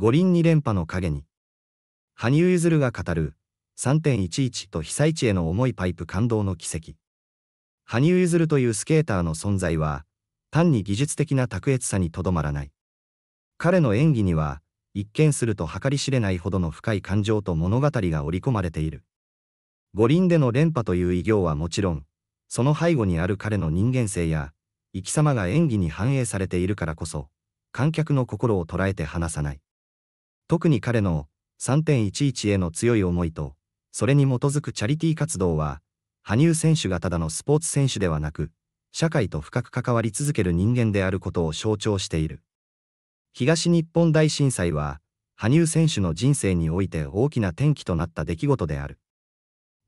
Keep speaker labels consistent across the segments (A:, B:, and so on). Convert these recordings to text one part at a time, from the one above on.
A: 五輪2連覇の陰に。羽生結弦が語る、3.11と被災地への重いパイプ感動の奇跡。羽生結弦というスケーターの存在は、単に技術的な卓越さにとどまらない。彼の演技には、一見すると計り知れないほどの深い感情と物語が織り込まれている。五輪での連覇という偉業はもちろん、その背後にある彼の人間性や、生き様が演技に反映されているからこそ、観客の心を捉えて離さない。特に彼の3.11への強い思いと、それに基づくチャリティー活動は、羽生選手がただのスポーツ選手ではなく、社会と深く関わり続ける人間であることを象徴している。東日本大震災は、羽生選手の人生において大きな転機となった出来事である。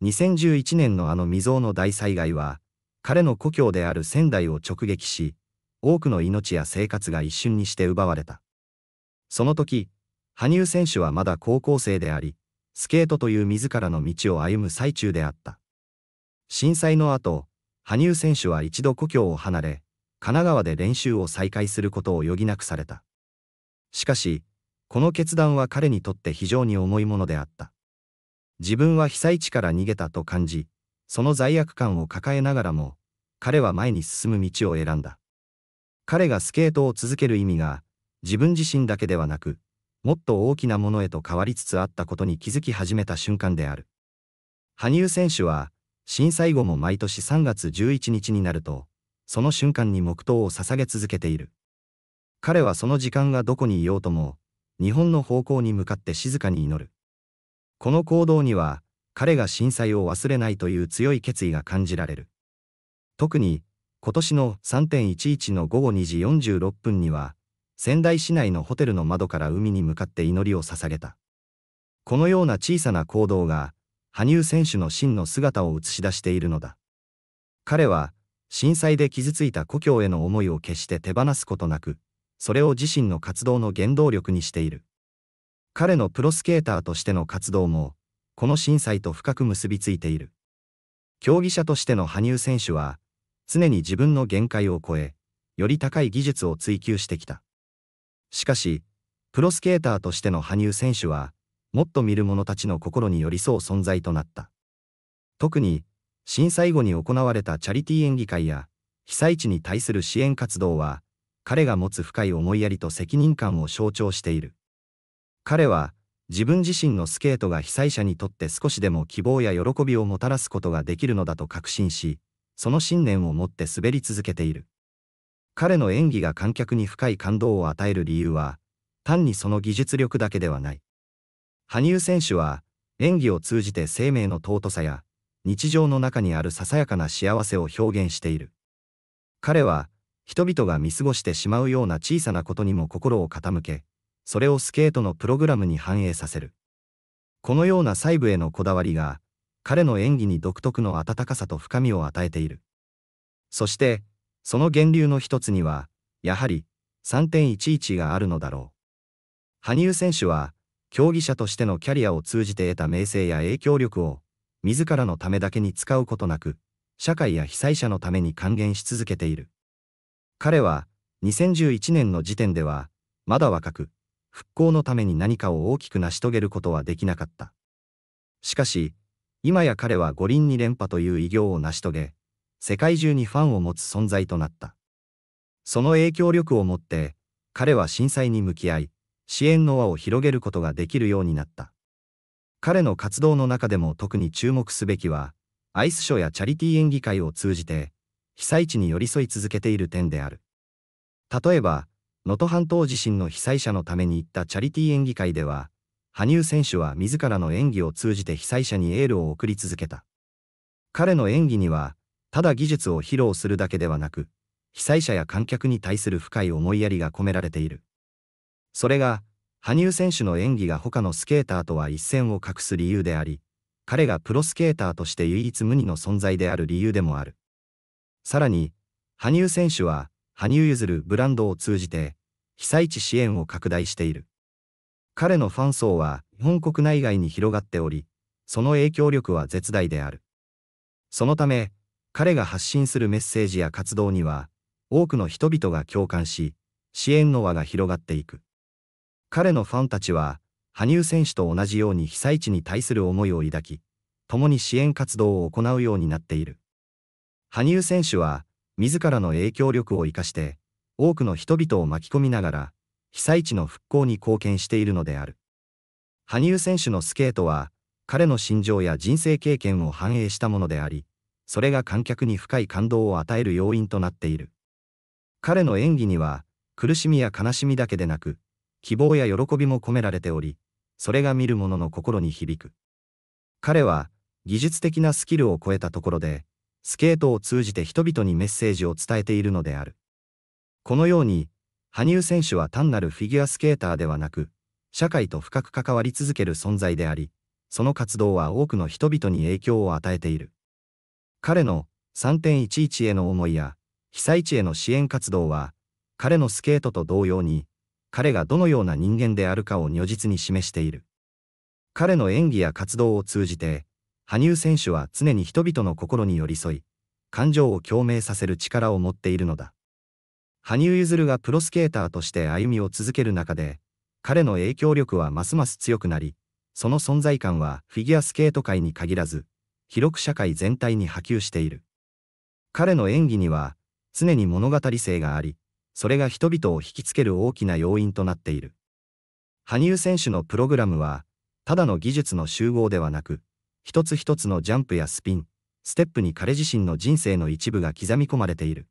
A: 2011年のあの未曾有の大災害は、彼の故郷である仙台を直撃し、多くの命や生活が一瞬にして奪われた。その時、羽生選手はまだ高校生であり、スケートという自らの道を歩む最中であった。震災の後、羽生選手は一度故郷を離れ、神奈川で練習を再開することを余儀なくされた。しかし、この決断は彼にとって非常に重いものであった。自分は被災地から逃げたと感じ、その罪悪感を抱えながらも、彼は前に進む道を選んだ。彼がスケートを続ける意味が、自分自身だけではなく、もっと大きなものへと変わりつつあったことに気づき始めた瞬間である。羽生選手は、震災後も毎年3月11日になると、その瞬間に黙祷を捧げ続けている。彼はその時間がどこにいようとも、日本の方向に向かって静かに祈る。この行動には、彼が震災を忘れないという強い決意が感じられる。特に、今年の3.11の午後2時46分には、仙台市内のホテルの窓から海に向かって祈りを捧げた。このような小さな行動が、羽生選手の真の姿を映し出しているのだ。彼は、震災で傷ついた故郷への思いを決して手放すことなく、それを自身の活動の原動力にしている。彼のプロスケーターとしての活動も、この震災と深く結びついている。競技者としての羽生選手は、常に自分の限界を超え、より高い技術を追求してきた。しかし、プロスケーターとしての羽生選手は、もっと見る者たちの心に寄り添う存在となった。特に、震災後に行われたチャリティー演技会や、被災地に対する支援活動は、彼が持つ深い思いやりと責任感を象徴している。彼は、自分自身のスケートが被災者にとって少しでも希望や喜びをもたらすことができるのだと確信し、その信念を持って滑り続けている。彼の演技が観客に深い感動を与える理由は、単にその技術力だけではない。羽生選手は、演技を通じて生命の尊さや、日常の中にあるささやかな幸せを表現している。彼は、人々が見過ごしてしまうような小さなことにも心を傾け、それをスケートのプログラムに反映させる。このような細部へのこだわりが、彼の演技に独特の温かさと深みを与えている。そして、その源流の一つには、やはり3.11があるのだろう。羽生選手は、競技者としてのキャリアを通じて得た名声や影響力を、自らのためだけに使うことなく、社会や被災者のために還元し続けている。彼は、2011年の時点では、まだ若く、復興のために何かを大きく成し遂げることはできなかった。しかし、今や彼は五輪に連覇という偉業を成し遂げ、世界中にファンを持つ存在となった。その影響力をもって、彼は震災に向き合い、支援の輪を広げることができるようになった。彼の活動の中でも特に注目すべきは、アイスショーやチャリティー演技会を通じて、被災地に寄り添い続けている点である。例えば、能登半島地震の被災者のために行ったチャリティー演技会では、羽生選手は自らの演技を通じて被災者にエールを送り続けた。彼の演技には、ただ技術を披露するだけではなく、被災者や観客に対する深い思いやりが込められている。それが、羽生選手の演技が他のスケーターとは一線を画す理由であり、彼がプロスケーターとして唯一無二の存在である理由でもある。さらに、羽生選手は、羽生譲るブランドを通じて、被災地支援を拡大している。彼のファン層は日本国内外に広がっており、その影響力は絶大である。そのため、彼が発信するメッセージや活動には、多くの人々が共感し、支援の輪が広がっていく。彼のファンたちは、羽生選手と同じように被災地に対する思いを抱き、共に支援活動を行うようになっている。羽生選手は、自らの影響力を生かして、多くの人々を巻き込みながら、被災地の復興に貢献しているのである。羽生選手のスケートは、彼の心情や人生経験を反映したものであり、それが観客に深い感動を与える要因となっている。彼の演技には、苦しみや悲しみだけでなく、希望や喜びも込められており、それが見る者の心に響く。彼は、技術的なスキルを超えたところで、スケートを通じて人々にメッセージを伝えているのである。このように、羽生選手は単なるフィギュアスケーターではなく、社会と深く関わり続ける存在であり、その活動は多くの人々に影響を与えている。彼の3.11への思いや被災地への支援活動は彼のスケートと同様に彼がどのような人間であるかを如実に示している彼の演技や活動を通じて羽生選手は常に人々の心に寄り添い感情を共鳴させる力を持っているのだ羽生結弦がプロスケーターとして歩みを続ける中で彼の影響力はますます強くなりその存在感はフィギュアスケート界に限らず広く社会全体に波及している。彼の演技には、常に物語性があり、それが人々を引きつける大きな要因となっている。羽生選手のプログラムは、ただの技術の集合ではなく、一つ一つのジャンプやスピン、ステップに彼自身の人生の一部が刻み込まれている。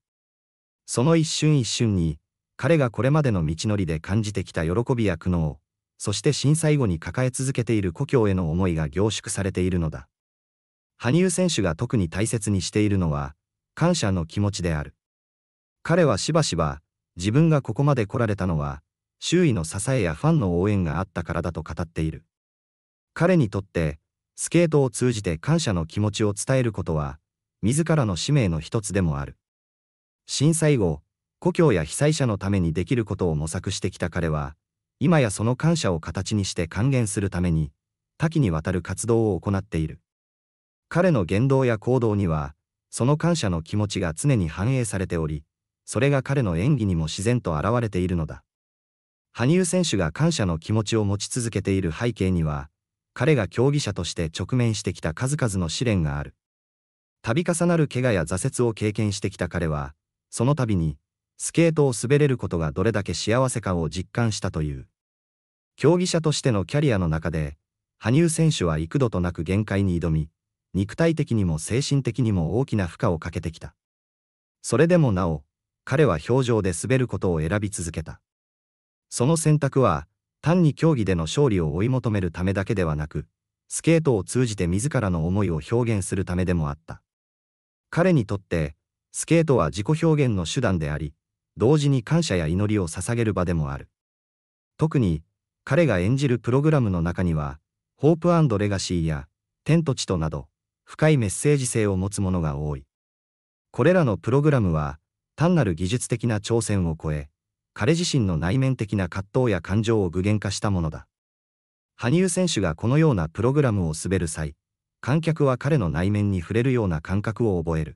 A: その一瞬一瞬に、彼がこれまでの道のりで感じてきた喜びや苦悩、そして震災後に抱え続けている故郷への思いが凝縮されているのだ。羽生選手が特に大切にしているのは、感謝の気持ちである。彼はしばしば、自分がここまで来られたのは、周囲の支えやファンの応援があったからだと語っている。彼にとって、スケートを通じて感謝の気持ちを伝えることは、自らの使命の一つでもある。震災後、故郷や被災者のためにできることを模索してきた彼は、今やその感謝を形にして還元するために、多岐にわたる活動を行っている。彼の言動や行動には、その感謝の気持ちが常に反映されており、それが彼の演技にも自然と現れているのだ。羽生選手が感謝の気持ちを持ち続けている背景には、彼が競技者として直面してきた数々の試練がある。度重なる怪我や挫折を経験してきた彼は、その度に、スケートを滑れることがどれだけ幸せかを実感したという。競技者としてのキャリアの中で、羽生選手は幾度となく限界に挑み、肉体的にも精神的にも大きな負荷をかけてきた。それでもなお、彼は表情で滑ることを選び続けた。その選択は、単に競技での勝利を追い求めるためだけではなく、スケートを通じて自らの思いを表現するためでもあった。彼にとって、スケートは自己表現の手段であり、同時に感謝や祈りを捧げる場でもある。特に、彼が演じるプログラムの中には、ホープレガシーや、天と地となど、深いメッセージ性を持つものが多い。これらのプログラムは、単なる技術的な挑戦を超え、彼自身の内面的な葛藤や感情を具現化したものだ。羽生選手がこのようなプログラムを滑る際、観客は彼の内面に触れるような感覚を覚える。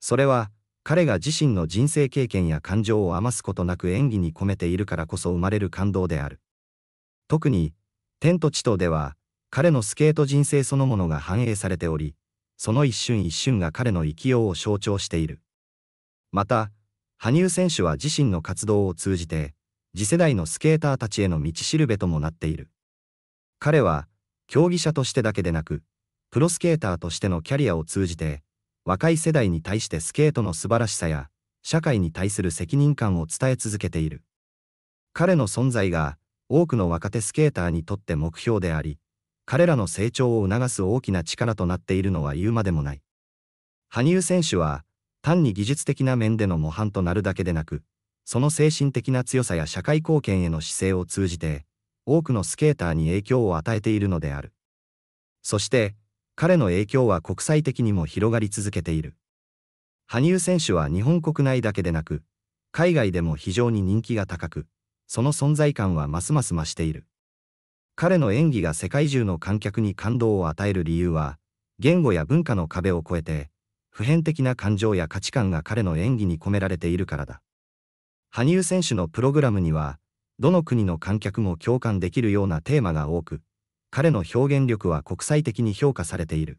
A: それは、彼が自身の人生経験や感情を余すことなく演技に込めているからこそ生まれる感動である。特に、天と地とでは、彼のスケート人生そのものが反映されており、その一瞬一瞬が彼の生きようを象徴している。また、羽生選手は自身の活動を通じて、次世代のスケーターたちへの道しるべともなっている。彼は、競技者としてだけでなく、プロスケーターとしてのキャリアを通じて、若い世代に対してスケートの素晴らしさや、社会に対する責任感を伝え続けている。彼の存在が、多くの若手スケーターにとって目標であり、彼らの成長を促す大きな力となっているのは言うまでもない。羽生選手は、単に技術的な面での模範となるだけでなく、その精神的な強さや社会貢献への姿勢を通じて、多くのスケーターに影響を与えているのである。そして、彼の影響は国際的にも広がり続けている。羽生選手は日本国内だけでなく、海外でも非常に人気が高く、その存在感はますます増している。彼の演技が世界中の観客に感動を与える理由は、言語や文化の壁を越えて、普遍的な感情や価値観が彼の演技に込められているからだ。羽生選手のプログラムには、どの国の観客も共感できるようなテーマが多く、彼の表現力は国際的に評価されている。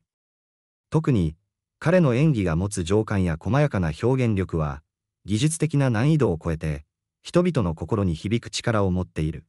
A: 特に、彼の演技が持つ情感や細やかな表現力は、技術的な難易度を超えて、人々の心に響く力を持っている。